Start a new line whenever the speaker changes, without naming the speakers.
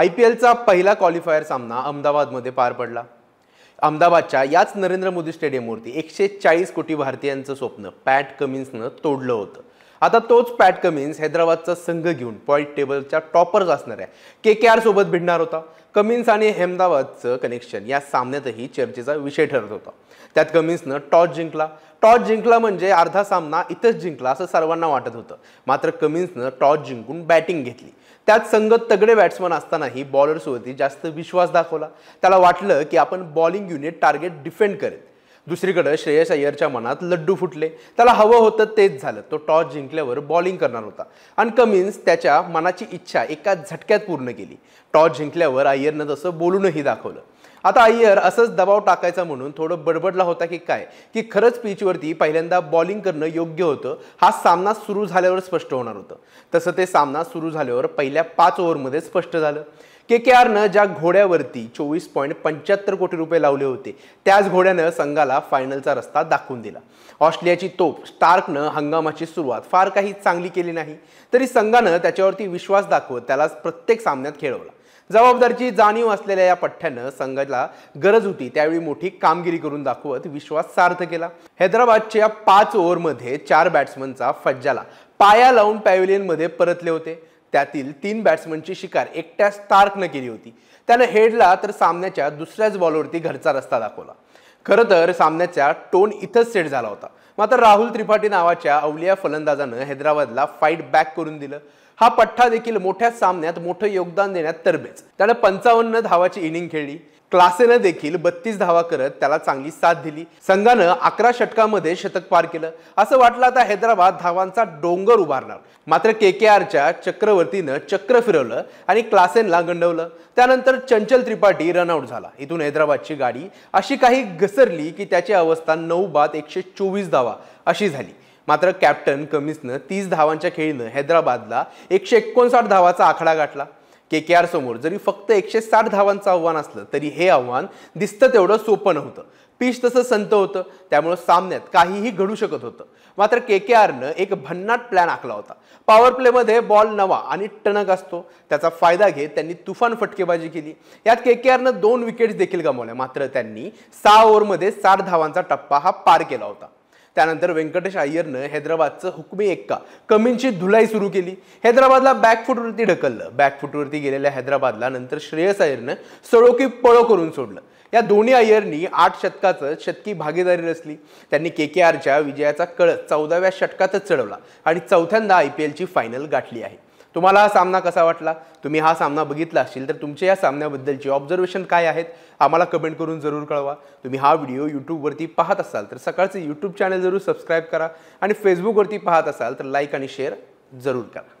I P एलचा पहिला qualifier सामना अहमदाबादमध्ये पार पडला अहमदाबादच्या याच नरेंद्र मोदी स्टेडियमवरती एकशे चाळीस कोटी भारतीयांचं स्वप्न पॅट कमिन्सनं तोडलं होतं आता तोच पॅट कमिन्स हैदराबादचा संघ घेऊन पॉईंट टेबलच्या टॉपर्स असणार आहे के के आर सोबत भिडणार होता कमिन्स आणि अहमदाबादचं कनेक्शन या सामन्यातही चर्चेचा विषय ठरत होता त्यात कमिन्सनं टॉस जिंकला टॉस जिंकला म्हणजे अर्धा सामना इथंच जिंकला असं सर्वांना वाटत होतं मात्र कमिन्सनं टॉस जिंकून बॅटिंग घेतली त्यात संघ तगडे बॅट्समन असतानाही बॉलर्सवरती जास्त विश्वास दाखवला त्याला वाटलं की आपण बॉलिंग युनिट टार्गेट डिफेंड करेल दुसरीकडं श्रेयस अय्यरच्या मनात लड्डू फुटले त्याला हवं होतं तेच झालं तो टॉस जिंकल्यावर बॉलिंग करणार होता आणि कमिन्स त्याच्या मनाची इच्छा एका झटक्यात पूर्ण केली टॉस जिंकल्यावर अय्यरनं तसं बोलूनही दाखवलं आता अय्यर असंच दबाव टाकायचा म्हणून थोडं बडबडला होता की काय की खरंच पिचवरती पहिल्यांदा बॉलिंग करणं योग्य होतं हा सामना सुरू झाल्यावर स्पष्ट होणार होतं तसं ते सामना सुरू झाल्यावर पहिल्या पाच ओव्हरमध्ये स्पष्ट झालं के के आरनं ज्या घोड्यावरती चोवीस पॉईंट पंच्याहत्तर कोटी रुपये लावले होते त्याच घोड्यानं संघाला फायनलचा रस्ता दाखवून दिला ऑस्ट्रेलियाची तोप स्टार्कनं हंगामाची सुरुवात फार काही चांगली केली नाही तरी संघानं त्याच्यावरती विश्वास दाखवत त्याला प्रत्येक सामन्यात खेळवला जबाबदारीची जाणीव असलेल्या या पठ्ठ्यानं संघाला गरज होती त्यावेळी मोठी कामगिरी करून दाखवत विश्वास सार्थ केला हैदराबादच्या पाच ओव्हरमध्ये चार बॅट्समनचा फज्जाला पाया लावून मध्ये परतले होते त्यातील तीन बॅट्समनची शिकार एकट्या स्टार्कनं केली होती त्यानं हेडला तर सामन्याच्या दुसऱ्याच बॉलवरती घरचा रस्ता दाखवला खरं तर सामन्याचा टोन इथंच सेट झाला होता मात्र राहुल त्रिपाठी नावाच्या अवलिया फलंदाजानं हैदराबादला फाईट बॅक करून दिलं हा पठ्ठा देखील मोठ्या सामन्यात मोठं योगदान देण्यात तरबेच, त्यानं पंचावन्न धावाची इनिंग खेळली क्लासेनं देखील बत्तीस धावा करत त्याला चांगली साथ दिली संघानं अकरा षटकामध्ये शतक पार केलं असं वाटलं आता हैदराबाद धावांचा डोंगर उभारणार मात्र के के आरच्या चक्रवर्तीनं चक्र फिरवलं आणि क्लासेनला गंडवलं त्यानंतर चंचल त्रिपाठी रनआउट झाला इथून हैदराबादची गाडी अशी काही घसरली की त्याची अवस्था नऊ बाद एकशे चोवीस धावा अशी झाली मात्र कॅप्टन कमिसनं तीस धावांच्या खेळीनं हैदराबादला एकशे एकोणसाठ धावाचा आखडा गाठला के के आर समोर जरी फक्त एकशे साठ धावांचं आव्हान असलं तरी हे आव्हान दिसतं तेवढं सोपं नव्हतं पिच तसं संत होतं त्यामुळं सामन्यात काहीही घडू शकत होतं मात्र के के आरनं एक भन्नाट प्लॅन आखला होता पॉवर प्लेमध्ये बॉल नवा आणि टणक असतो त्याचा फायदा घेत त्यांनी तुफान फटकेबाजी केली यात के के आरनं दोन विकेट्स देखील गमावल्या मात्र त्यांनी सहा ओव्हरमध्ये साठ धावांचा टप्पा हा पार केला होता त्यानंतर व्यंकटेश अय्यरनं हैदराबादचं हुकमी एक्का कमींची धुलाई सुरू केली हैदराबादला बॅकफुटवरती ढकललं बॅकफुटवरती गेलेल्या हैदराबादला नंतर श्रेयस अय्यरनं सळोकी पळो करून सोडलं या दोन्ही अय्यरनी आठ शतकाचं शतकी भागीदारी रचली त्यांनी के के आरच्या विजयाचा कळ चौदाव्या षटकातच चढवला आणि चौथ्यांदा आय पी एलची फायनल गाठली आहे तुम्हाला हा सामना कसा वाटला तुम्ही हा सामना बघितला असेल तर तुमच्या या सामन्याबद्दलची ऑब्झर्वेशन काय आहेत आम्हाला कमेंट करून जरूर कळवा तुम्ही हा व्हिडिओ यूट्यूबवरती पाहत असाल तर सकाळचं यूट्यूब चॅनल जरूर सबस्क्राईब करा आणि फेसबुकवरती पाहत असाल तर लाईक आणि शेअर जरूर करा